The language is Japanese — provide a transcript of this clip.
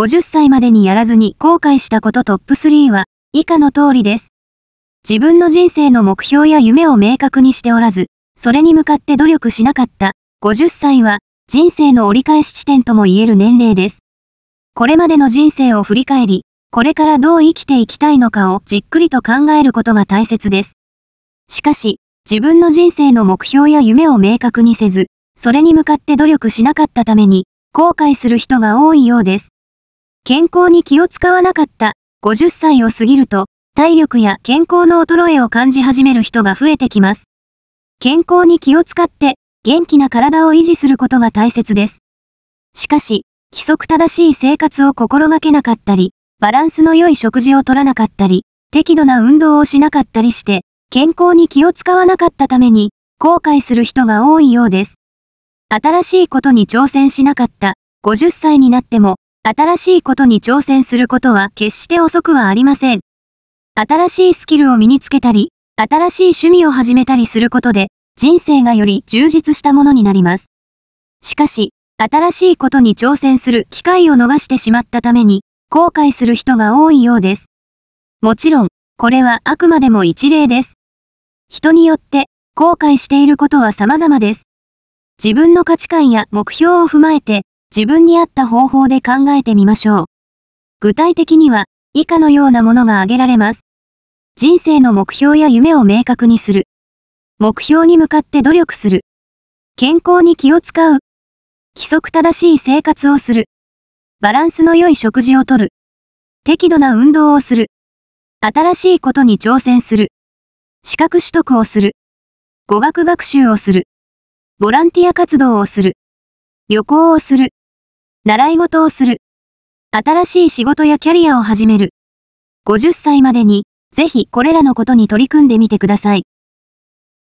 50歳までにやらずに後悔したことトップ3は、以下の通りです。自分の人生の目標や夢を明確にしておらず、それに向かって努力しなかった、50歳は、人生の折り返し地点とも言える年齢です。これまでの人生を振り返り、これからどう生きていきたいのかをじっくりと考えることが大切です。しかし、自分の人生の目標や夢を明確にせず、それに向かって努力しなかったために、後悔する人が多いようです。健康に気を使わなかった50歳を過ぎると、体力や健康の衰えを感じ始める人が増えてきます。健康に気を使って、元気な体を維持することが大切です。しかし、規則正しい生活を心がけなかったり、バランスの良い食事を取らなかったり、適度な運動をしなかったりして、健康に気を使わなかったために、後悔する人が多いようです。新しいことに挑戦しなかった50歳になっても、新しいことに挑戦することは決して遅くはありません。新しいスキルを身につけたり、新しい趣味を始めたりすることで、人生がより充実したものになります。しかし、新しいことに挑戦する機会を逃してしまったために、後悔する人が多いようです。もちろん、これはあくまでも一例です。人によって、後悔していることは様々です。自分の価値観や目標を踏まえて、自分に合った方法で考えてみましょう。具体的には、以下のようなものが挙げられます。人生の目標や夢を明確にする。目標に向かって努力する。健康に気を使う。規則正しい生活をする。バランスの良い食事をとる。適度な運動をする。新しいことに挑戦する。資格取得をする。語学学習をする。ボランティア活動をする。旅行をする。習い事をする。新しい仕事やキャリアを始める。50歳までに、ぜひこれらのことに取り組んでみてください。